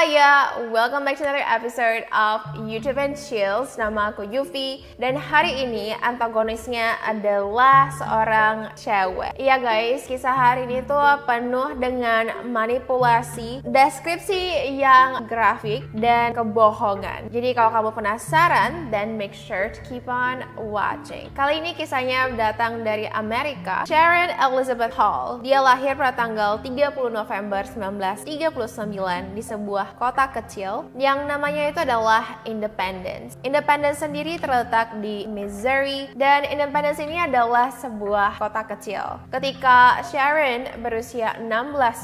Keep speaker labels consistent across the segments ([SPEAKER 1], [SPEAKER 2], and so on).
[SPEAKER 1] Jaya. welcome back to another episode of YouTube and Chills. Nama aku Yufi dan hari ini antagonisnya adalah seorang cewek. Iya guys, kisah hari ini tuh penuh dengan manipulasi, deskripsi yang grafik dan kebohongan. Jadi kalau kamu penasaran, then make sure to keep on watching. Kali ini kisahnya datang dari Amerika, Sharon Elizabeth Hall. Dia lahir pada tanggal 30 November 1939 di sebuah kota kota kecil yang namanya itu adalah Independence. Independence sendiri terletak di Missouri dan Independence ini adalah sebuah kota kecil. Ketika Sharon berusia 16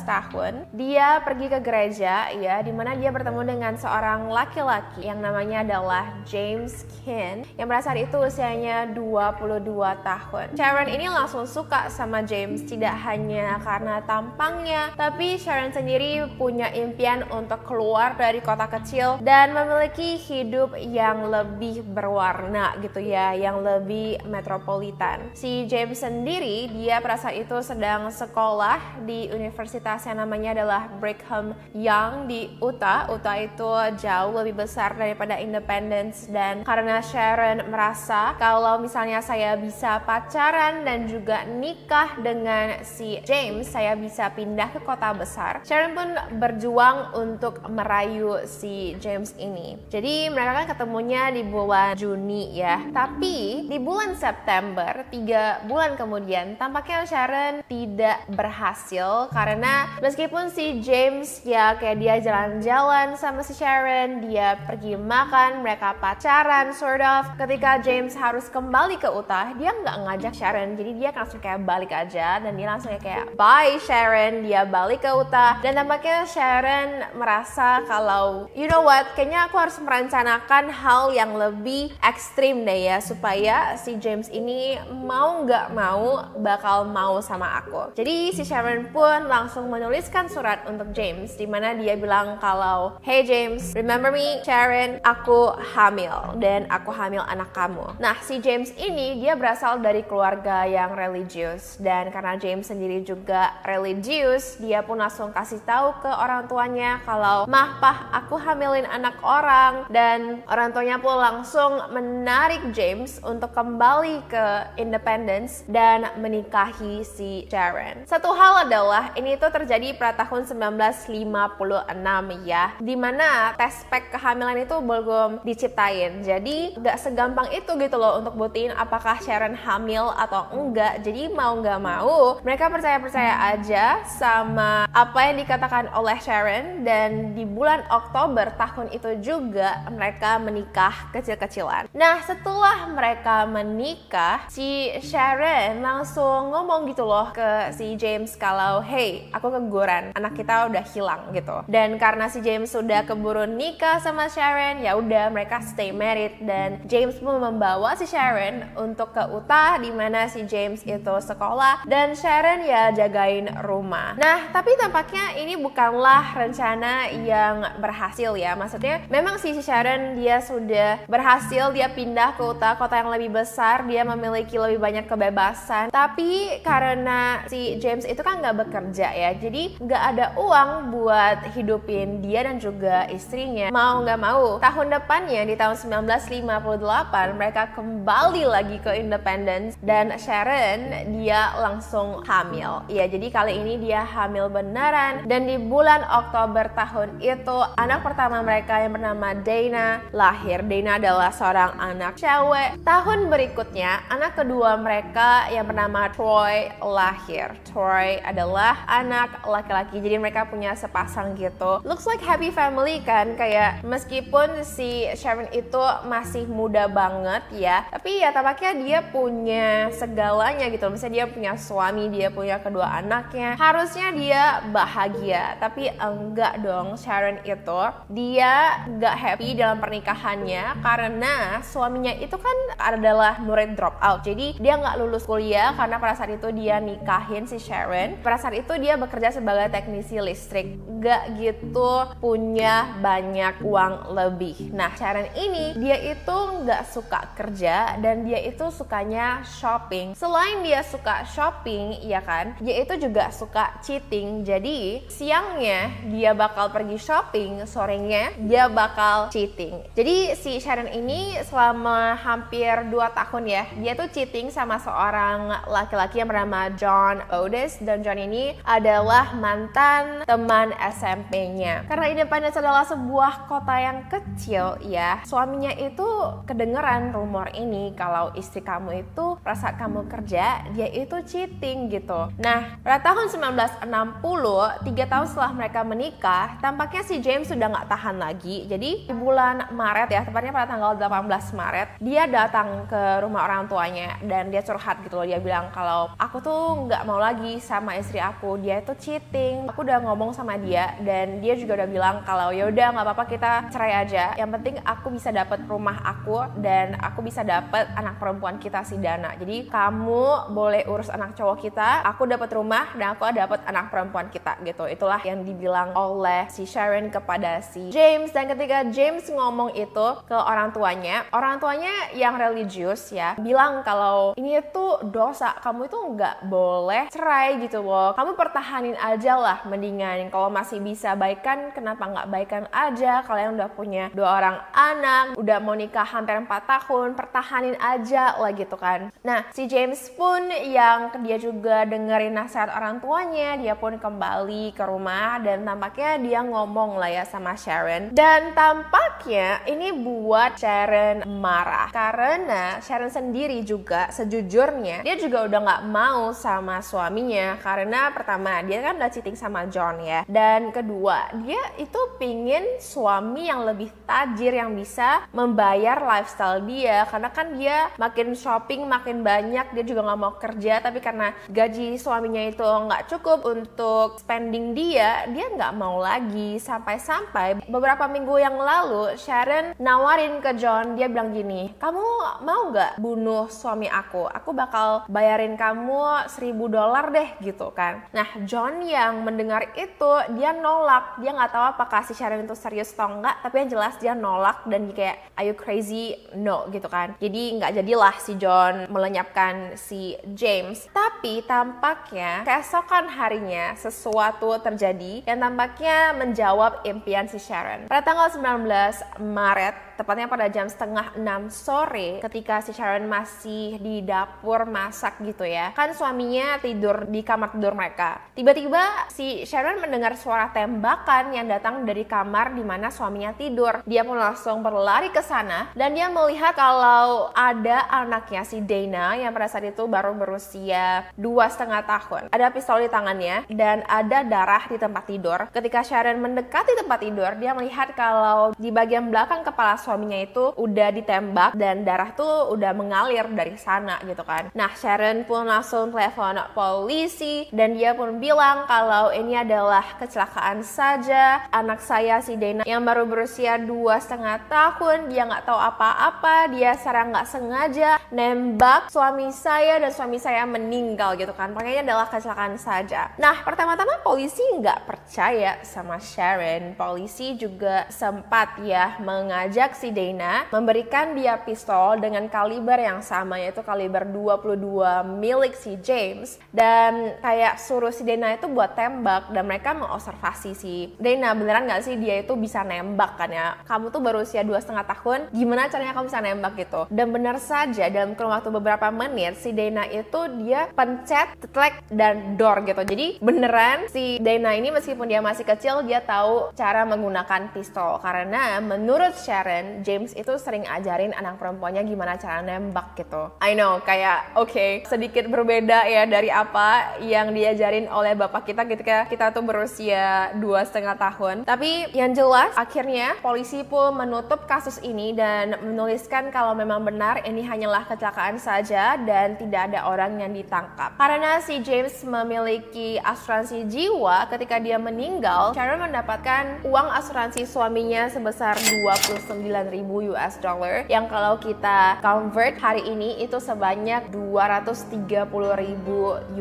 [SPEAKER 1] tahun, dia pergi ke gereja ya di mana dia bertemu dengan seorang laki-laki yang namanya adalah James Kin yang pada saat itu usianya 22 tahun. Sharon ini langsung suka sama James tidak hanya karena tampangnya, tapi Sharon sendiri punya impian untuk keluar keluar dari kota kecil dan memiliki hidup yang lebih berwarna gitu ya, yang lebih metropolitan. Si James sendiri dia pada itu sedang sekolah di universitas yang namanya adalah Brigham Young di Utah. Utah itu jauh lebih besar daripada Independence dan karena Sharon merasa kalau misalnya saya bisa pacaran dan juga nikah dengan si James, saya bisa pindah ke kota besar. Sharon pun berjuang untuk Rayu si James ini. Jadi mereka kan ketemunya di bulan Juni ya. Tapi di bulan September, tiga bulan kemudian, tampaknya Sharon tidak berhasil karena meskipun si James ya kayak dia jalan-jalan sama si Sharon, dia pergi makan, mereka pacaran sort of. Ketika James harus kembali ke Utah, dia nggak ngajak Sharon, jadi dia langsung kayak balik aja dan dia langsung kayak bye Sharon, dia balik ke Utah dan tampaknya Sharon merasa kalau you know what, kayaknya aku harus merencanakan hal yang lebih ekstrim deh ya supaya si James ini mau nggak mau bakal mau sama aku. Jadi si Sharon pun langsung menuliskan surat untuk James di mana dia bilang kalau Hey James, remember me Sharon, aku hamil dan aku hamil anak kamu. Nah si James ini dia berasal dari keluarga yang religius dan karena James sendiri juga religius, dia pun langsung kasih tahu ke orang tuanya kalau Ma pah aku hamilin anak orang dan orang tuanya pun langsung menarik James untuk kembali ke Independence dan menikahi si Sharon. Satu hal adalah ini tuh terjadi pada tahun 1956 ya, dimana tes pack kehamilan itu belum diciptain. Jadi gak segampang itu gitu loh untuk buktiin apakah Sharon hamil atau enggak. Jadi mau nggak mau mereka percaya percaya aja sama apa yang dikatakan oleh Sharon dan di bulan Oktober tahun itu juga mereka menikah kecil-kecilan. Nah, setelah mereka menikah, si Sharon langsung ngomong gitu loh ke si James kalau, "Hey, aku keguguran. Anak kita udah hilang." gitu. Dan karena si James sudah keburu nikah sama Sharon, ya udah mereka stay married dan James pun membawa si Sharon untuk ke Utah di mana si James itu sekolah dan Sharon ya jagain rumah. Nah, tapi tampaknya ini bukanlah rencana yang yang berhasil ya maksudnya memang si Sharon dia sudah berhasil dia pindah ke kota kota yang lebih besar dia memiliki lebih banyak kebebasan tapi karena si James itu kan nggak bekerja ya jadi nggak ada uang buat hidupin dia dan juga istrinya mau nggak mau tahun depannya di tahun 1958 mereka kembali lagi ke Independence dan Sharon dia langsung hamil ya jadi kali ini dia hamil beneran dan di bulan Oktober tahun itu itu anak pertama mereka yang bernama Dana lahir. Dana adalah seorang anak cewek. Tahun berikutnya, anak kedua mereka yang bernama Troy lahir. Troy adalah anak laki-laki, jadi mereka punya sepasang gitu. Looks like happy family kan, kayak meskipun si Sharon itu masih muda banget ya, tapi ya tampaknya dia punya segalanya gitu. Misalnya dia punya suami, dia punya kedua anaknya. Harusnya dia bahagia, tapi enggak dong. Sharon Karen itu dia nggak happy dalam pernikahannya karena suaminya itu kan adalah murid dropout. Jadi dia nggak lulus kuliah karena pada saat itu dia nikahin si Sharon. Pada saat itu dia bekerja sebagai teknisi listrik. Nggak gitu punya banyak uang lebih. Nah Sharon ini dia itu nggak suka kerja dan dia itu sukanya shopping. Selain dia suka shopping, ya kan, dia itu juga suka cheating. Jadi siangnya dia bakal pergi shopping sorenya dia bakal cheating. Jadi si Sharon ini selama hampir 2 tahun ya, dia tuh cheating sama seorang laki-laki yang bernama John Otis dan John ini adalah mantan teman SMP-nya. Karena Independence adalah sebuah kota yang kecil ya, suaminya itu kedengeran rumor ini kalau istri kamu itu rasa kamu kerja, dia itu cheating gitu. Nah, pada tahun 1960, tiga tahun setelah mereka menikah, tampaknya nampaknya si James sudah nggak tahan lagi. Jadi di bulan Maret ya, tepatnya pada tanggal 18 Maret, dia datang ke rumah orang tuanya dan dia curhat gitu loh. Dia bilang kalau aku tuh nggak mau lagi sama istri aku, dia itu cheating. Aku udah ngomong sama dia dan dia juga udah bilang kalau ya udah nggak apa-apa kita cerai aja. Yang penting aku bisa dapat rumah aku dan aku bisa dapat anak perempuan kita si Dana. Jadi kamu boleh urus anak cowok kita, aku dapat rumah dan aku dapat anak perempuan kita gitu. Itulah yang dibilang oleh si Sharon Sharon kepada si James dan ketika James ngomong itu ke orang tuanya, orang tuanya yang religius ya bilang kalau ini itu dosa, kamu itu nggak boleh cerai gitu loh. Kamu pertahanin aja lah mendingan kalau masih bisa baikan kenapa nggak baikan aja? Kalian udah punya dua orang anak, udah mau nikah hampir empat tahun, pertahanin aja lah gitu kan. Nah, si James pun yang dia juga dengerin nasihat orang tuanya, dia pun kembali ke rumah dan tampaknya dia ngomong ngomong lah ya sama Sharon dan tampaknya ini buat Sharon marah karena Sharon sendiri juga sejujurnya dia juga udah nggak mau sama suaminya karena pertama dia kan udah cheating sama John ya dan kedua dia itu pingin suami yang lebih tajir yang bisa membayar lifestyle dia karena kan dia makin shopping makin banyak dia juga nggak mau kerja tapi karena gaji suaminya itu nggak cukup untuk spending dia dia nggak mau lagi sampai-sampai beberapa minggu yang lalu Sharon nawarin ke John dia bilang gini kamu mau nggak bunuh suami aku aku bakal bayarin kamu 1000 dolar deh gitu kan nah John yang mendengar itu dia nolak dia nggak tahu apakah si Sharon itu serius atau enggak tapi yang jelas dia nolak dan dia kayak are you crazy no gitu kan jadi nggak jadilah si John melenyapkan si James tapi tampaknya keesokan harinya sesuatu terjadi yang tampaknya menjauh menjawab impian si Sharon. Pada tanggal 19 Maret tepatnya pada jam setengah enam sore ketika si Sharon masih di dapur masak gitu ya. Kan suaminya tidur di kamar tidur mereka. Tiba-tiba si Sharon mendengar suara tembakan yang datang dari kamar di mana suaminya tidur. Dia pun langsung berlari ke sana dan dia melihat kalau ada anaknya si Dana yang pada saat itu baru berusia dua setengah tahun. Ada pistol di tangannya dan ada darah di tempat tidur. Ketika Sharon mendekati tempat tidur, dia melihat kalau di bagian belakang kepala suaminya itu udah ditembak dan darah tuh udah mengalir dari sana gitu kan. Nah Sharon pun langsung telepon polisi dan dia pun bilang kalau ini adalah kecelakaan saja anak saya si Dana yang baru berusia dua setengah tahun dia nggak tahu apa-apa dia secara nggak sengaja nembak suami saya dan suami saya meninggal gitu kan. Makanya adalah kecelakaan saja. Nah pertama-tama polisi nggak percaya sama Sharon. Polisi juga sempat ya mengajak Si Dana memberikan dia pistol dengan kaliber yang sama yaitu kaliber 22 milik si James dan kayak suruh si Dana itu buat tembak dan mereka mengobservasi si Dana beneran nggak sih dia itu bisa nembak kan ya kamu tuh baru usia dua setengah tahun gimana caranya kamu bisa nembak gitu dan benar saja dalam kurun waktu beberapa menit si Dana itu dia pencet telek dan door gitu jadi beneran si Dana ini meskipun dia masih kecil dia tahu cara menggunakan pistol karena menurut Sharon dan James itu sering ajarin anak perempuannya gimana cara nembak gitu. I know kayak oke okay, sedikit berbeda ya dari apa yang diajarin oleh bapak kita ketika kita tuh berusia dua setengah tahun. Tapi yang jelas akhirnya polisi pun menutup kasus ini dan menuliskan kalau memang benar ini hanyalah kecelakaan saja dan tidak ada orang yang ditangkap. Karena si James memiliki asuransi jiwa ketika dia meninggal, Sharon mendapatkan uang asuransi suaminya sebesar 29 9000 US dollar yang kalau kita convert hari ini itu sebanyak 230.000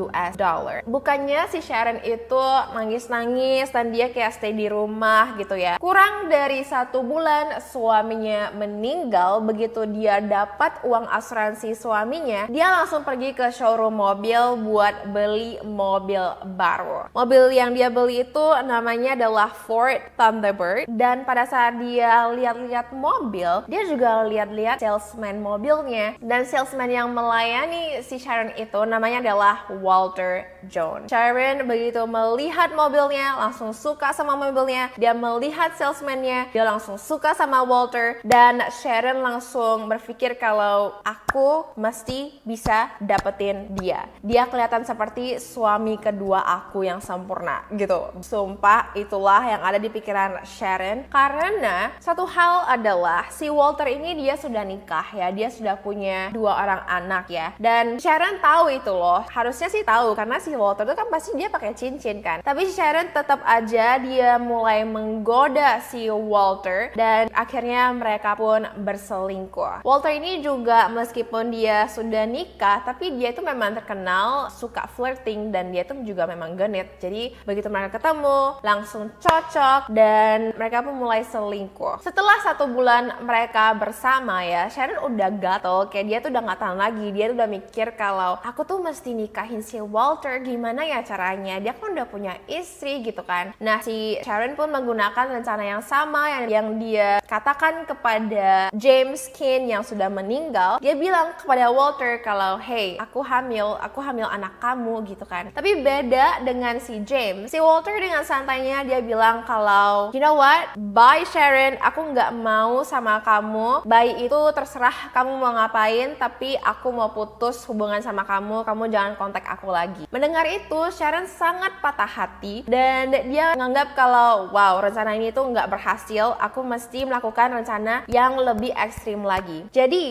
[SPEAKER 1] US dollar. Bukannya si Sharon itu nangis-nangis dan dia kayak stay di rumah gitu ya. Kurang dari satu bulan suaminya meninggal begitu dia dapat uang asuransi suaminya, dia langsung pergi ke showroom mobil buat beli mobil baru. Mobil yang dia beli itu namanya adalah Ford Thunderbird dan pada saat dia lihat-lihat mobil, dia juga lihat-lihat salesman mobilnya. Dan salesman yang melayani si Sharon itu namanya adalah Walter Jones. Sharon begitu melihat mobilnya, langsung suka sama mobilnya. Dia melihat salesmannya, dia langsung suka sama Walter. Dan Sharon langsung berpikir kalau aku mesti bisa dapetin dia. Dia kelihatan seperti suami kedua aku yang sempurna gitu. Sumpah itulah yang ada di pikiran Sharon. Karena satu hal ada adalah si Walter ini dia sudah nikah ya, dia sudah punya dua orang anak ya. Dan Sharon tahu itu loh. Harusnya sih tahu karena si Walter itu kan pasti dia pakai cincin kan. Tapi Sharon tetap aja dia mulai menggoda si Walter dan akhirnya mereka pun berselingkuh. Walter ini juga meskipun dia sudah nikah, tapi dia itu memang terkenal suka flirting dan dia itu juga memang genit. Jadi begitu mereka ketemu langsung cocok dan mereka pun mulai selingkuh. Setelah satu bulan mereka bersama ya, Sharon udah gatel, kayak dia tuh udah nggak tahan lagi. Dia tuh udah mikir kalau aku tuh mesti nikahin si Walter, gimana ya caranya? Dia kan udah punya istri gitu kan. Nah si Sharon pun menggunakan rencana yang sama yang, yang dia katakan kepada James Kin yang sudah meninggal. Dia bilang kepada Walter kalau hey aku hamil, aku hamil anak kamu gitu kan. Tapi beda dengan si James. Si Walter dengan santainya dia bilang kalau you know what, bye Sharon, aku nggak mau mau sama kamu baik itu terserah kamu mau ngapain tapi aku mau putus hubungan sama kamu kamu jangan kontak aku lagi mendengar itu Sharon sangat patah hati dan dia menganggap kalau wow rencana ini tuh nggak berhasil aku mesti melakukan rencana yang lebih ekstrim lagi jadi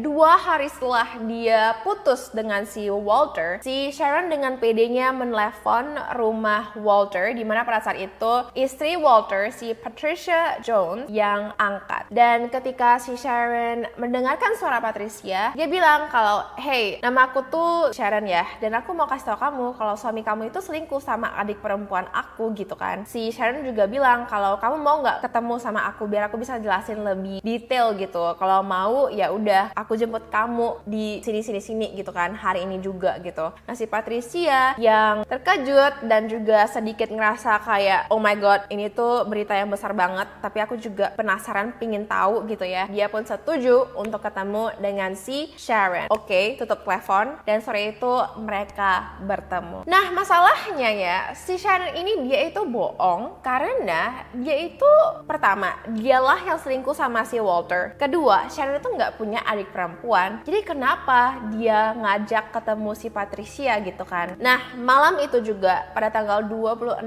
[SPEAKER 1] dua hari setelah dia putus dengan si Walter si Sharon dengan PD-nya menelepon rumah Walter di mana pada saat itu istri Walter si Patricia Jones yang angka sehat. Dan ketika si Sharon mendengarkan suara Patricia, dia bilang kalau, hey, nama aku tuh Sharon ya, dan aku mau kasih tau kamu kalau suami kamu itu selingkuh sama adik perempuan aku gitu kan. Si Sharon juga bilang kalau kamu mau nggak ketemu sama aku biar aku bisa jelasin lebih detail gitu. Kalau mau ya udah, aku jemput kamu di sini sini sini gitu kan hari ini juga gitu. Nah si Patricia yang terkejut dan juga sedikit ngerasa kayak oh my god ini tuh berita yang besar banget. Tapi aku juga penasaran ingin tahu gitu ya. Dia pun setuju untuk ketemu dengan si Sharon. Oke, okay, tutup telepon dan sore itu mereka bertemu. Nah, masalahnya ya, si Sharon ini dia itu bohong karena dia itu pertama, dialah yang selingkuh sama si Walter. Kedua, Sharon itu nggak punya adik perempuan. Jadi kenapa dia ngajak ketemu si Patricia gitu kan? Nah, malam itu juga pada tanggal 26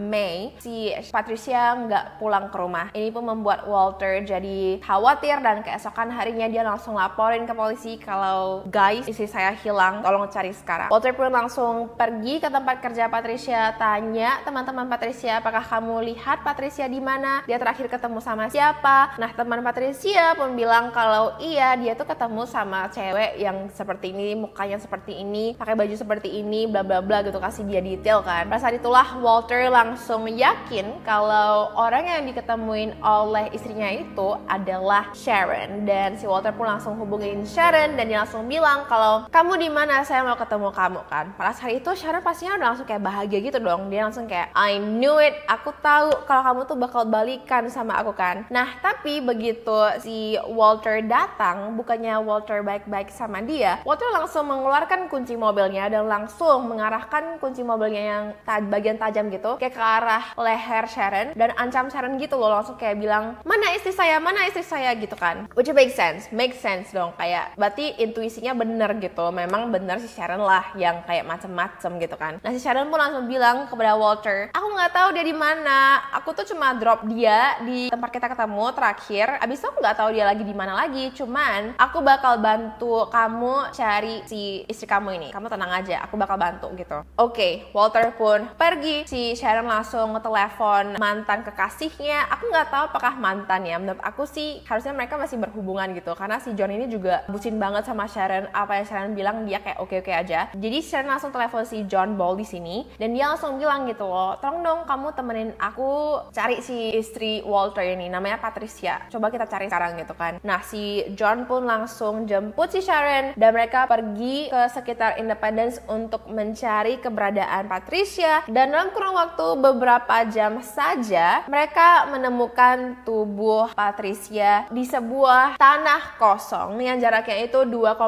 [SPEAKER 1] Mei, si Patricia nggak pulang ke rumah. Ini pun membuat Walter jadi khawatir dan keesokan harinya dia langsung laporin ke polisi kalau guys istri saya hilang tolong cari sekarang Walter pun langsung pergi ke tempat kerja Patricia tanya teman-teman Patricia apakah kamu lihat Patricia di mana dia terakhir ketemu sama siapa nah teman Patricia pun bilang kalau iya dia tuh ketemu sama cewek yang seperti ini mukanya seperti ini pakai baju seperti ini bla bla bla gitu kasih dia detail kan pada saat itulah Walter langsung yakin kalau orang yang diketemuin oleh istrinya itu itu adalah Sharon dan si Walter pun langsung hubungin Sharon dan dia langsung bilang kalau kamu di mana saya mau ketemu kamu kan. Pada saat itu Sharon pastinya udah langsung kayak bahagia gitu dong. Dia langsung kayak I knew it, aku tahu kalau kamu tuh bakal balikan sama aku kan. Nah tapi begitu si Walter datang, bukannya Walter baik-baik sama dia, Walter langsung mengeluarkan kunci mobilnya dan langsung mengarahkan kunci mobilnya yang bagian tajam gitu kayak ke arah leher Sharon dan ancam Sharon gitu loh langsung kayak bilang mana istri saya mana istri saya gitu kan which make sense make sense dong kayak berarti intuisinya bener gitu memang bener si Sharon lah yang kayak macem-macem gitu kan nah si Sharon pun langsung bilang kepada Walter aku nggak tahu dia di mana aku tuh cuma drop dia di tempat kita ketemu terakhir abis itu aku nggak tahu dia lagi di mana lagi cuman aku bakal bantu kamu cari si istri kamu ini kamu tenang aja aku bakal bantu gitu oke okay, Walter pun pergi si Sharon langsung ngetelepon mantan kekasihnya aku nggak tahu apakah mantan ya menurut aku sih harusnya mereka masih berhubungan gitu karena si John ini juga bucin banget sama Sharon apa yang Sharon bilang dia kayak oke oke aja jadi Sharon langsung telepon si John Ball di sini dan dia langsung bilang gitu loh tolong dong kamu temenin aku cari si istri Walter ini namanya Patricia coba kita cari sekarang gitu kan nah si John pun langsung jemput si Sharon dan mereka pergi ke sekitar Independence untuk mencari keberadaan Patricia dan dalam kurun waktu beberapa jam saja mereka menemukan tubuh Suluh Patricia di sebuah tanah kosong yang jaraknya itu 2,5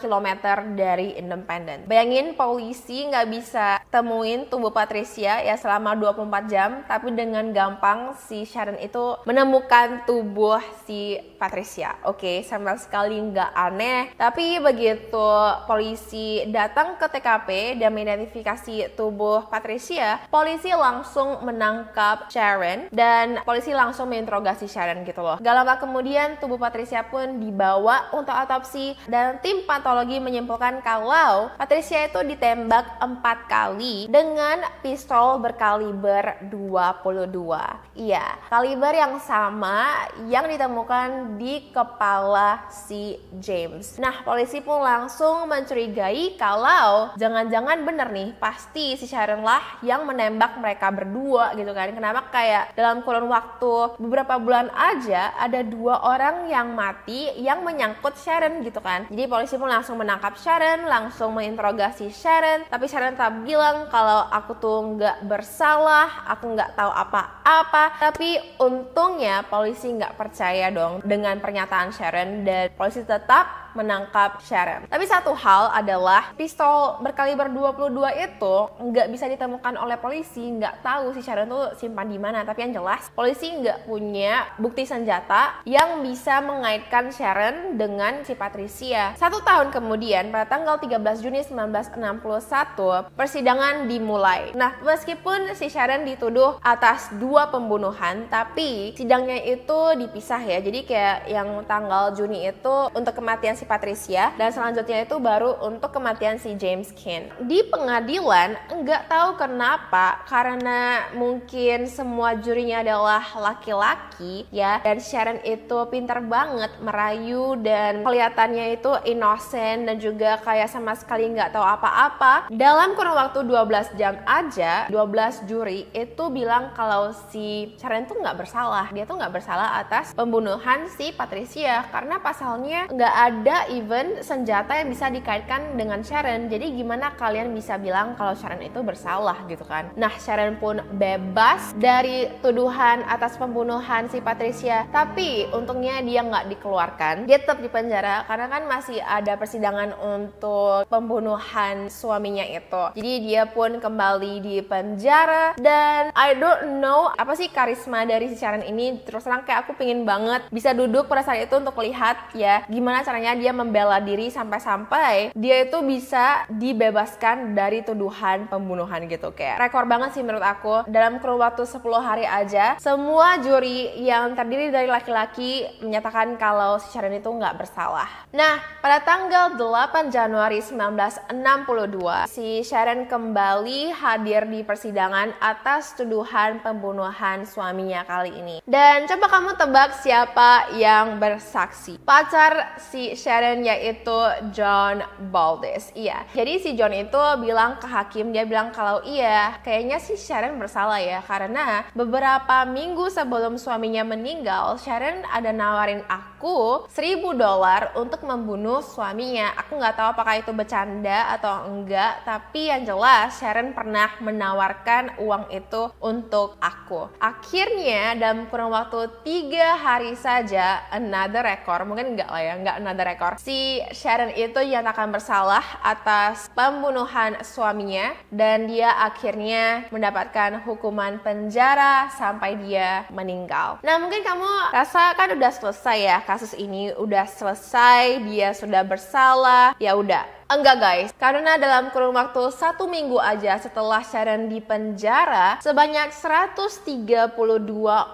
[SPEAKER 1] km dari Independen. Bayangin polisi nggak bisa temuin tubuh Patricia ya selama 24 jam, tapi dengan gampang si Sharon itu menemukan tubuh si Patricia. Oke, okay, sama sekali nggak aneh. Tapi begitu polisi datang ke TKP dan mengidentifikasi tubuh Patricia, polisi langsung menangkap Sharon dan polisi langsung menginterogasi Sharon gitu loh. Gak lama kemudian tubuh Patricia pun dibawa untuk autopsi dan tim patologi menyimpulkan kalau Patricia itu ditembak empat kali dengan pistol berkaliber 22. Iya, kaliber yang sama yang ditemukan di kepala si James. Nah, polisi pun langsung mencurigai kalau jangan-jangan bener nih, pasti si Sharon lah yang menembak mereka berdua gitu kan. Kenapa kayak dalam kurun waktu beberapa bulan aja ada dua orang yang mati yang menyangkut Sharon gitu kan. Jadi polisi pun langsung menangkap Sharon, langsung menginterogasi Sharon. Tapi Sharon tetap bilang kalau aku tuh nggak bersalah, aku nggak tahu apa-apa. Tapi untungnya polisi nggak percaya dong dengan pernyataan Sharon dan polisi tetap menangkap Sharon. Tapi satu hal adalah pistol berkaliber 22 itu nggak bisa ditemukan oleh polisi, nggak tahu si Sharon tuh simpan di mana. Tapi yang jelas polisi nggak punya bukti senjata yang bisa mengaitkan Sharon dengan si Patricia. Satu tahun kemudian, pada tanggal 13 Juni 1961, persidangan dimulai. Nah, meskipun si Sharon dituduh atas dua pembunuhan, tapi sidangnya itu dipisah ya. Jadi kayak yang tanggal Juni itu untuk kematian si si Patricia dan selanjutnya itu baru untuk kematian si James Kane. Di pengadilan nggak tahu kenapa karena mungkin semua jurinya adalah laki-laki ya dan Sharon itu pintar banget merayu dan kelihatannya itu innocent dan juga kayak sama sekali nggak tahu apa-apa. Dalam kurun waktu 12 jam aja 12 juri itu bilang kalau si Sharon tuh nggak bersalah. Dia tuh nggak bersalah atas pembunuhan si Patricia karena pasalnya nggak ada ada even senjata yang bisa dikaitkan dengan Sharon. Jadi gimana kalian bisa bilang kalau Sharon itu bersalah gitu kan? Nah, Sharon pun bebas dari tuduhan atas pembunuhan si Patricia. Tapi untungnya dia nggak dikeluarkan. Dia tetap di penjara karena kan masih ada persidangan untuk pembunuhan suaminya itu. Jadi dia pun kembali di penjara dan I don't know apa sih karisma dari si Sharon ini. Terus terang kayak aku pingin banget bisa duduk pada saat itu untuk lihat ya gimana caranya dia dia membela diri sampai-sampai dia itu bisa dibebaskan dari tuduhan pembunuhan gitu kayak rekor banget sih menurut aku dalam kurun waktu 10 hari aja semua juri yang terdiri dari laki-laki menyatakan kalau si Sharon itu nggak bersalah. Nah, pada tanggal 8 Januari 1962, si Sharon kembali hadir di persidangan atas tuduhan pembunuhan suaminya kali ini. Dan coba kamu tebak siapa yang bersaksi. Pacar si Sharon Sharon yaitu John Baldis. Iya. Jadi si John itu bilang ke hakim, dia bilang kalau iya, kayaknya si Sharon bersalah ya karena beberapa minggu sebelum suaminya meninggal, Sharon ada nawarin aku 1000 dolar untuk membunuh suaminya. Aku nggak tahu apakah itu bercanda atau enggak, tapi yang jelas Sharon pernah menawarkan uang itu untuk aku. Akhirnya dalam kurun waktu tiga hari saja another record, mungkin enggak lah ya, enggak another rekor. Si Sharon itu akan bersalah atas pembunuhan suaminya dan dia akhirnya mendapatkan hukuman penjara sampai dia meninggal. Nah mungkin kamu rasa kan udah selesai ya kasus ini udah selesai dia sudah bersalah ya udah Enggak guys, karena dalam kurun waktu satu minggu aja setelah Sharon dipenjara, sebanyak 132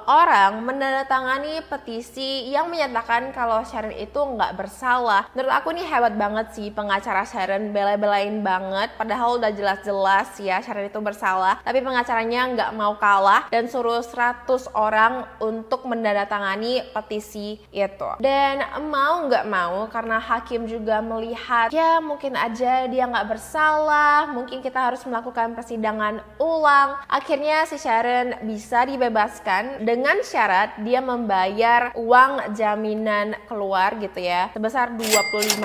[SPEAKER 1] orang menandatangani petisi yang menyatakan kalau Sharon itu nggak bersalah. Menurut aku nih hebat banget sih pengacara Sharon bela-belain banget, padahal udah jelas-jelas ya Sharon itu bersalah, tapi pengacaranya nggak mau kalah dan suruh 100 orang untuk menandatangani petisi itu. Dan mau nggak mau karena hakim juga melihat ya mungkin mungkin aja dia nggak bersalah, mungkin kita harus melakukan persidangan ulang. Akhirnya si Sharon bisa dibebaskan dengan syarat dia membayar uang jaminan keluar gitu ya, sebesar 25.000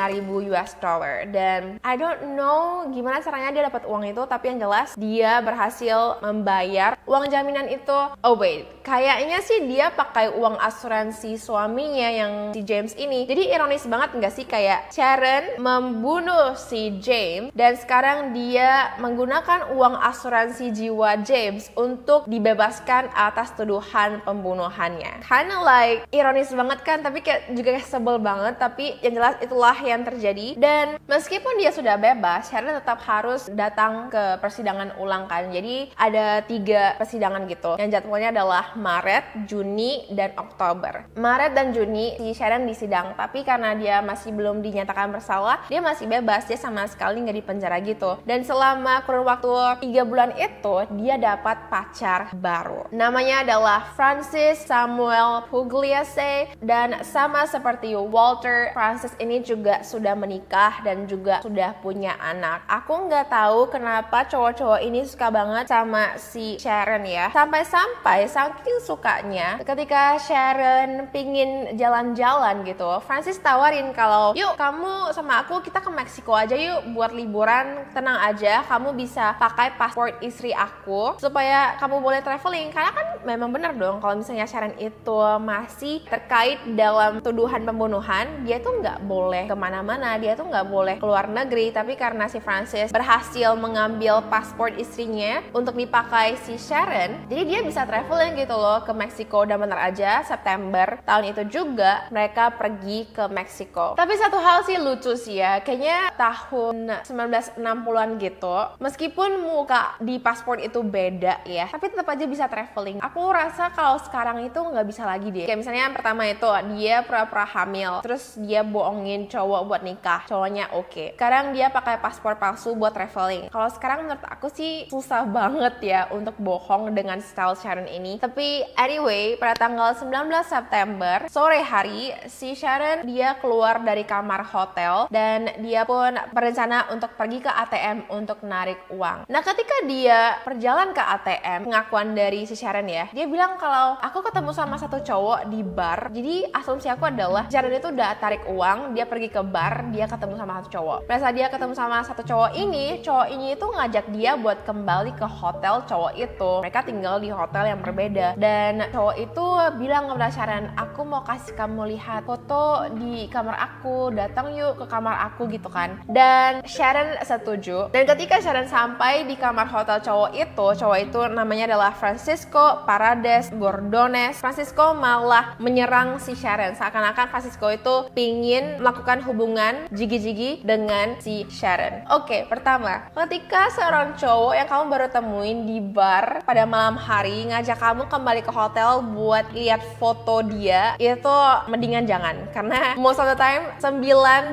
[SPEAKER 1] US dollar. Dan I don't know gimana caranya dia dapat uang itu, tapi yang jelas dia berhasil membayar uang jaminan itu. Oh wait, kayaknya sih dia pakai uang asuransi suaminya yang si James ini. Jadi ironis banget nggak sih kayak Sharon membunuh si James dan sekarang dia menggunakan uang asuransi jiwa James untuk dibebaskan atas tuduhan pembunuhannya. Kinda like ironis banget kan, tapi kayak juga sebel banget. Tapi yang jelas itulah yang terjadi. Dan meskipun dia sudah bebas, Sharon tetap harus datang ke persidangan ulang kan. Jadi ada tiga persidangan gitu. Yang jadwalnya adalah Maret, Juni, dan Oktober. Maret dan Juni si Sharon disidang, tapi karena dia masih belum dinyatakan bersalah, dia masih bebas dia sama sekali nggak dipenjara gitu. Dan selama kurun waktu tiga bulan itu, dia dapat pacar baru. Namanya adalah Francis Samuel Pugliese dan sama seperti Walter, Francis ini juga sudah menikah dan juga sudah punya anak. Aku nggak tahu kenapa cowok-cowok ini suka banget sama si Sharon ya. Sampai-sampai saking sukanya ketika Sharon pingin jalan-jalan gitu, Francis tawarin kalau yuk kamu sama aku kita ke Meksiko Meksiko aja yuk buat liburan tenang aja kamu bisa pakai paspor istri aku supaya kamu boleh traveling karena kan memang benar dong kalau misalnya Sharon itu masih terkait dalam tuduhan pembunuhan dia tuh nggak boleh kemana-mana dia tuh nggak boleh keluar negeri tapi karena si Francis berhasil mengambil paspor istrinya untuk dipakai si Sharon jadi dia bisa traveling gitu loh ke Meksiko udah bener aja September tahun itu juga mereka pergi ke Meksiko tapi satu hal sih lucu sih ya kayaknya tahun 1960-an gitu. Meskipun muka di paspor itu beda ya, tapi tetap aja bisa traveling. Aku rasa kalau sekarang itu nggak bisa lagi deh. Kayak misalnya yang pertama itu dia pura-pura hamil, terus dia bohongin cowok buat nikah, cowoknya oke. Okay. Sekarang dia pakai paspor palsu buat traveling. Kalau sekarang menurut aku sih susah banget ya untuk bohong dengan style Sharon ini. Tapi anyway, pada tanggal 19 September sore hari si Sharon dia keluar dari kamar hotel dan dia pun berencana untuk pergi ke ATM untuk narik uang. Nah, ketika dia perjalan ke ATM, pengakuan dari si Sharon ya, dia bilang kalau aku ketemu sama satu cowok di bar. Jadi asumsi aku adalah Sharon itu udah tarik uang, dia pergi ke bar, dia ketemu sama satu cowok. Biasa dia ketemu sama satu cowok ini, cowok ini itu ngajak dia buat kembali ke hotel cowok itu. Mereka tinggal di hotel yang berbeda dan cowok itu bilang kepada Sharon, "Aku mau kasih kamu lihat foto di kamar aku, datang yuk ke kamar aku gitu kan." dan Sharon setuju dan ketika Sharon sampai di kamar hotel cowok itu cowok itu namanya adalah Francisco Parades Gordones Francisco malah menyerang si Sharon seakan-akan Francisco itu pingin melakukan hubungan jigi-jigi dengan si Sharon oke pertama ketika seorang cowok yang kamu baru temuin di bar pada malam hari ngajak kamu kembali ke hotel buat lihat foto dia itu mendingan jangan karena most of the time 9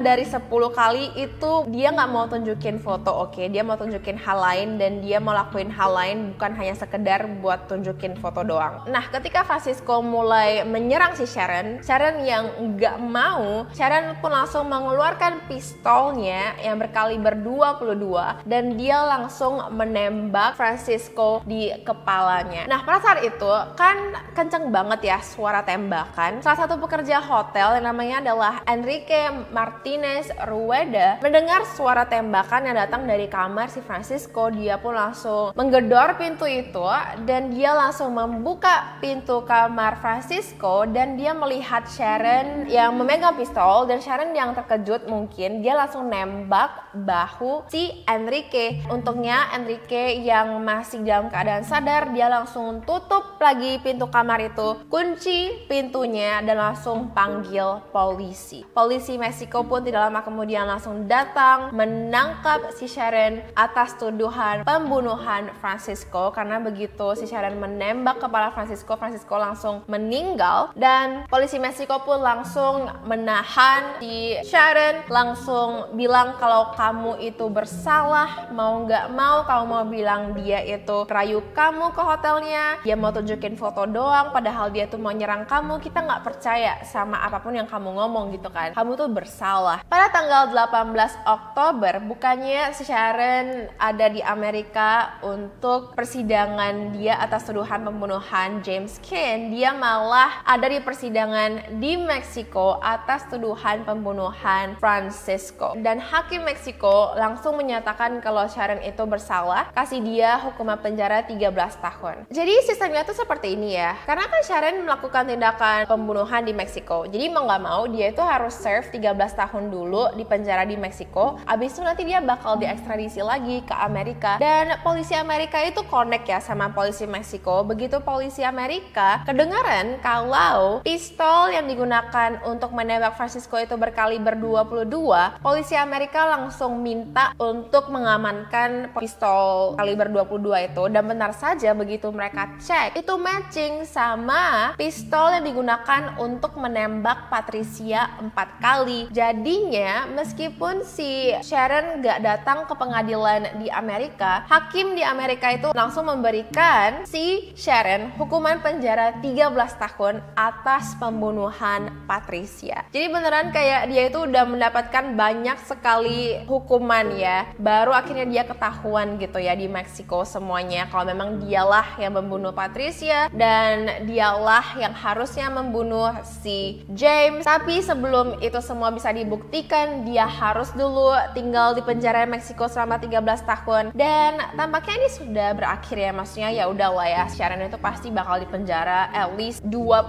[SPEAKER 1] dari 10 kali itu itu dia nggak mau tunjukin foto oke okay? dia mau tunjukin hal lain dan dia mau lakuin hal lain bukan hanya sekedar buat tunjukin foto doang nah ketika Francisco mulai menyerang si Sharon Sharon yang nggak mau Sharon pun langsung mengeluarkan pistolnya yang berkaliber 22 dan dia langsung menembak Francisco di kepalanya nah pada saat itu kan kenceng banget ya suara tembakan salah satu pekerja hotel yang namanya adalah Enrique Martinez Rueda Mendengar suara tembakan yang datang dari kamar si Francisco, dia pun langsung menggedor pintu itu dan dia langsung membuka pintu kamar Francisco dan dia melihat Sharon yang memegang pistol dan Sharon yang terkejut mungkin dia langsung nembak bahu si Enrique. Untungnya Enrique yang masih dalam keadaan sadar dia langsung tutup lagi pintu kamar itu, kunci pintunya dan langsung panggil polisi. Polisi Meksiko pun tidak lama kemudian langsung datang menangkap si Sharon atas tuduhan pembunuhan Francisco karena begitu si Sharon menembak kepala Francisco, Francisco langsung meninggal dan polisi Meksiko pun langsung menahan si Sharon langsung bilang kalau kamu itu bersalah mau nggak mau kamu mau bilang dia itu rayu kamu ke hotelnya dia mau tunjukin foto doang padahal dia tuh mau nyerang kamu kita nggak percaya sama apapun yang kamu ngomong gitu kan kamu tuh bersalah pada tanggal 18 18 Oktober bukannya Sharon ada di Amerika untuk persidangan dia atas tuduhan pembunuhan James Kane, dia malah ada di persidangan di Meksiko atas tuduhan pembunuhan Francisco. Dan hakim Meksiko langsung menyatakan kalau Sharon itu bersalah, kasih dia hukuman penjara 13 tahun. Jadi sistemnya tuh seperti ini ya. Karena kan Sharon melakukan tindakan pembunuhan di Meksiko. Jadi mau nggak mau dia itu harus serve 13 tahun dulu di penjara di Meksiko. Abis itu nanti dia bakal diekstradisi lagi ke Amerika. Dan polisi Amerika itu connect ya sama polisi Meksiko. Begitu polisi Amerika kedengaran kalau pistol yang digunakan untuk menembak Francisco itu berkaliber 22, polisi Amerika langsung minta untuk mengamankan pistol kaliber 22 itu. Dan benar saja begitu mereka cek, itu matching sama pistol yang digunakan untuk menembak Patricia empat kali. Jadinya meskipun meskipun si Sharon gak datang ke pengadilan di Amerika, hakim di Amerika itu langsung memberikan si Sharon hukuman penjara 13 tahun atas pembunuhan Patricia. Jadi beneran kayak dia itu udah mendapatkan banyak sekali hukuman ya. Baru akhirnya dia ketahuan gitu ya di Meksiko semuanya kalau memang dialah yang membunuh Patricia dan dialah yang harusnya membunuh si James. Tapi sebelum itu semua bisa dibuktikan, dia harus harus dulu tinggal di penjara Meksiko selama 13 tahun dan tampaknya ini sudah berakhir ya maksudnya ya udah lah ya Sharon itu pasti bakal di penjara at least 25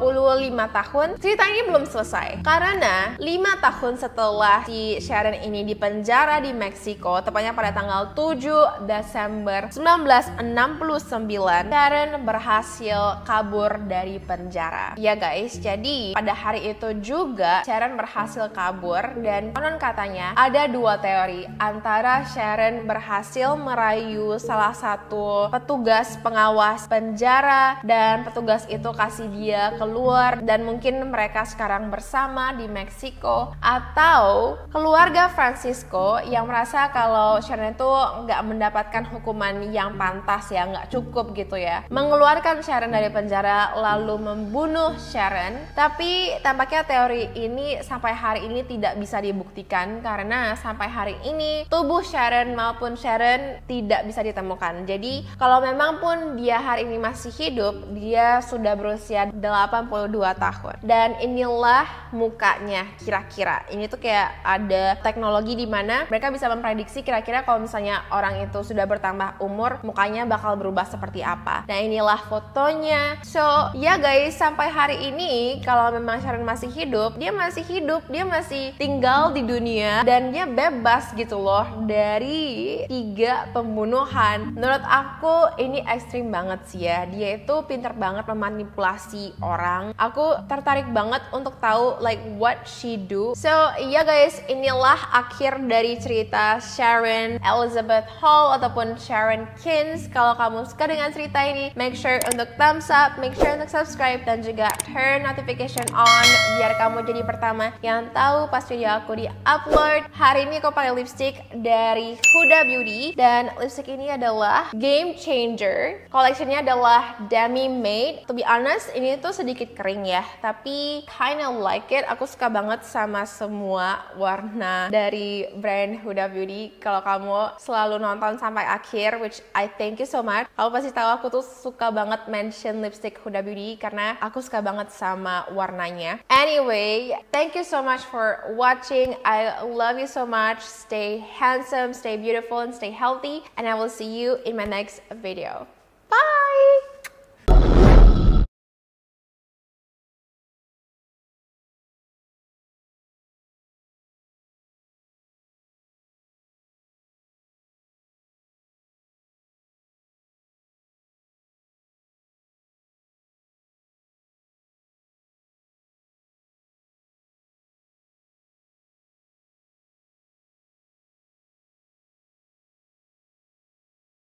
[SPEAKER 1] tahun cerita ini belum selesai karena 5 tahun setelah si Sharon ini di penjara di Meksiko tepatnya pada tanggal 7 Desember 1969 Sharon berhasil kabur dari penjara ya guys jadi pada hari itu juga Sharon berhasil kabur dan konon katanya ada dua teori antara Sharon berhasil merayu salah satu petugas pengawas penjara dan petugas itu kasih dia keluar dan mungkin mereka sekarang bersama di Meksiko atau keluarga Francisco yang merasa kalau Sharon itu nggak mendapatkan hukuman yang pantas ya nggak cukup gitu ya mengeluarkan Sharon dari penjara lalu membunuh Sharon tapi tampaknya teori ini sampai hari ini tidak bisa dibuktikan karena karena sampai hari ini tubuh Sharon maupun Sharon tidak bisa ditemukan. Jadi kalau memang pun dia hari ini masih hidup, dia sudah berusia 82 tahun. Dan inilah mukanya kira-kira. Ini tuh kayak ada teknologi di mana mereka bisa memprediksi kira-kira kalau misalnya orang itu sudah bertambah umur, mukanya bakal berubah seperti apa. Nah inilah fotonya. So ya guys sampai hari ini kalau memang Sharon masih hidup, dia masih hidup, dia masih tinggal di dunia. Dan dan Dia bebas gitu loh dari tiga pembunuhan. Menurut aku ini ekstrim banget sih ya. Dia itu pinter banget memanipulasi orang. Aku tertarik banget untuk tahu like what she do. So ya yeah guys, inilah akhir dari cerita Sharon Elizabeth Hall ataupun Sharon Kins. Kalau kamu suka dengan cerita ini, make sure untuk thumbs up, make sure untuk subscribe dan juga turn notification on biar kamu jadi pertama yang tahu pas video aku di upload Alright, hari ini aku pakai lipstick dari Huda Beauty dan lipstick ini adalah Game Changer. Collectionnya adalah Demi Made. To be honest, ini tuh sedikit kering ya, tapi kinda like it. Aku suka banget sama semua warna dari brand Huda Beauty. Kalau kamu selalu nonton sampai akhir, which I thank you so much. Kamu pasti tahu aku tuh suka banget mention lipstick Huda Beauty karena aku suka banget sama warnanya. Anyway, thank you so much for watching. I love love you so much. Stay handsome, stay beautiful, and stay healthy. And I will see you in my next video. Bye!